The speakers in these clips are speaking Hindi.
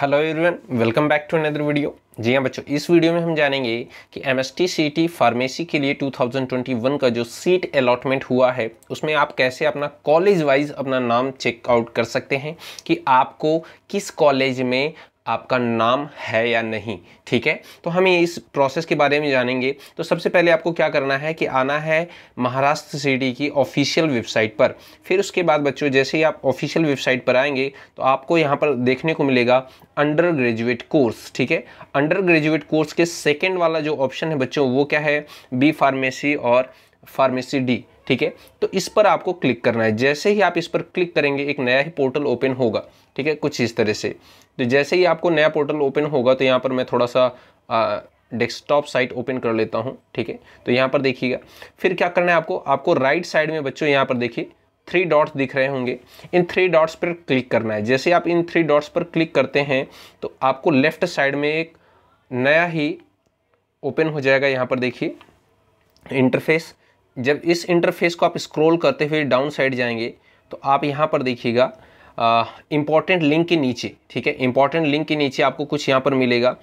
hello everyone welcome back to another video जी हाँ बच्चों इस वीडियो में हम जानेंगे कि एम एस टी फार्मेसी के लिए 2021 का जो सीट अलॉटमेंट हुआ है उसमें आप कैसे अपना कॉलेज वाइज अपना नाम चेकआउट कर सकते हैं कि आपको किस कॉलेज में आपका नाम है या नहीं ठीक है तो हम इस प्रोसेस के बारे में जानेंगे तो सबसे पहले आपको क्या करना है कि आना है महाराष्ट्र सिटी की ऑफिशियल वेबसाइट पर फिर उसके बाद बच्चों जैसे ही आप ऑफिशियल वेबसाइट पर आएंगे तो आपको यहाँ पर देखने को मिलेगा अंडर ग्रेजुएट कोर्स ठीक है अंडर ग्रेजुएट कोर्स के सेकेंड वाला जो ऑप्शन है बच्चों वो क्या है बी फार्मेसी और फार्मेसी डी ठीक है तो इस पर आपको क्लिक करना है जैसे ही आप इस पर क्लिक करेंगे एक नया ही पोर्टल ओपन होगा ठीक है कुछ इस तरह से तो जैसे ही आपको नया पोर्टल ओपन होगा तो यहाँ पर मैं थोड़ा सा डेस्कटॉप साइट ओपन कर लेता हूँ ठीक है तो यहाँ पर देखिएगा फिर क्या करना है आपको आपको राइट साइड में बच्चों यहाँ पर देखिए थ्री डॉट्स दिख रहे होंगे इन थ्री डॉट्स पर क्लिक करना है जैसे आप इन थ्री डॉट्स पर क्लिक करते हैं तो आपको लेफ्ट साइड में एक नया ही ओपन हो जाएगा यहाँ पर देखिए इंटरफेस जब इस इंटरफेस को आप स्क्रॉल करते हुए डाउन साइड जाएंगे तो आप यहाँ पर देखिएगा इम्पॉर्टेंट लिंक के नीचे ठीक है इम्पॉर्टेंट लिंक के नीचे आपको कुछ यहाँ पर मिलेगा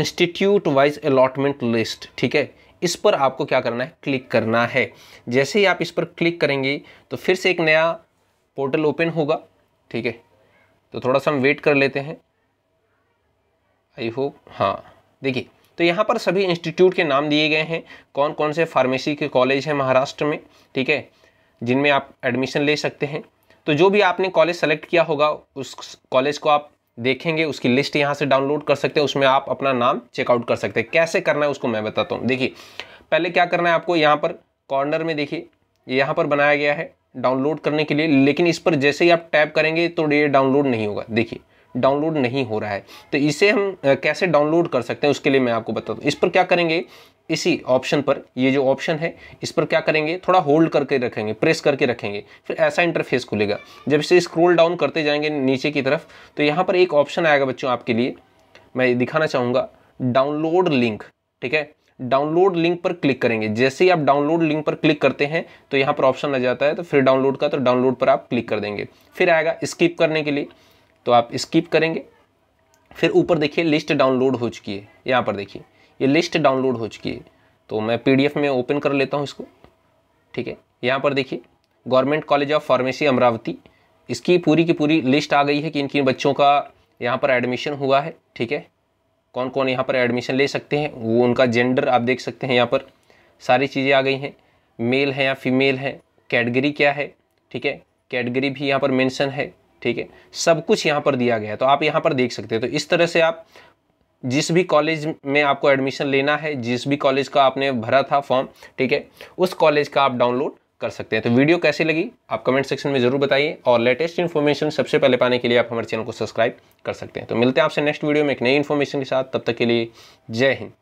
इंस्टीट्यूट वाइज अलॉटमेंट लिस्ट ठीक है इस पर आपको क्या करना है क्लिक करना है जैसे ही आप इस पर क्लिक करेंगे तो फिर से एक नया पोर्टल ओपन होगा ठीक है तो थोड़ा सा हम वेट कर लेते हैं आई होप हाँ देखिए तो यहाँ पर सभी इंस्टीट्यूट के नाम दिए गए हैं कौन कौन से फार्मेसी के कॉलेज हैं महाराष्ट्र में ठीक है जिनमें आप एडमिशन ले सकते हैं तो जो भी आपने कॉलेज सेलेक्ट किया होगा उस कॉलेज को आप देखेंगे उसकी लिस्ट यहाँ से डाउनलोड कर सकते हैं उसमें आप अपना नाम चेकआउट कर सकते हैं कैसे करना है उसको मैं बताता हूँ देखिए पहले क्या करना है आपको यहाँ पर कॉर्नर में देखिए यहाँ पर बनाया गया है डाउनलोड करने के लिए लेकिन इस पर जैसे ही आप टैप करेंगे तो ये डाउनलोड नहीं होगा देखिए डाउनलोड नहीं हो रहा है तो इसे हम कैसे डाउनलोड कर सकते हैं उसके लिए मैं आपको बता दूँ इस पर क्या करेंगे इसी ऑप्शन पर ये जो ऑप्शन है इस पर क्या करेंगे थोड़ा होल्ड करके रखेंगे प्रेस करके रखेंगे फिर ऐसा इंटरफेस खुलेगा जब इसे स्क्रोल डाउन करते जाएंगे नीचे की तरफ तो यहाँ पर एक ऑप्शन आएगा बच्चों आपके लिए मैं दिखाना चाहूँगा डाउनलोड लिंक ठीक है डाउनलोड लिंक पर क्लिक करेंगे जैसे ही आप डाउनलोड लिंक पर क्लिक करते हैं तो यहाँ पर ऑप्शन आ जाता है तो फिर डाउनलोड का तो डाउनलोड पर आप क्लिक कर देंगे फिर आएगा स्किप करने के लिए तो आप स्किप करेंगे फिर ऊपर देखिए लिस्ट डाउनलोड हो चुकी है यहाँ पर देखिए ये लिस्ट डाउनलोड हो चुकी है तो मैं पीडीएफ में ओपन कर लेता हूँ इसको ठीक है यहाँ पर देखिए government college of pharmacy Amravati इसकी पूरी की पूरी लिस्ट आ गई है कि इन किन बच्चों का यहाँ पर एडमिशन हुआ है ठीक है कौन कौन यहाँ पर एडमिशन ले सकते हैं वो उनका जेंडर आप देख सकते हैं यहाँ पर सारी चीज़ें आ गई हैं मेल है या फीमेल है कैटगरी क्या है ठीक है कैटगरी भी यहाँ पर मेंशन है ठीक है सब कुछ यहाँ पर दिया गया है तो आप यहाँ पर देख सकते हैं तो इस तरह से आप जिस भी कॉलेज में आपको एडमिशन लेना है जिस भी कॉलेज का आपने भरा था फॉर्म ठीक है उस कॉलेज का आप डाउनलोड कर सकते हैं तो वीडियो कैसी लगी आप कमेंट सेक्शन में जरूर बताइए और लेटेस्ट इन्फॉर्मेशन सबसे पहले पाने के लिए आप हमारे चैनल को सब्सक्राइब कर सकते हैं तो मिलते हैं आपसे नेक्स्ट वीडियो में एक नई इन्फॉर्मेशन के साथ तब तक के लिए जय हिंद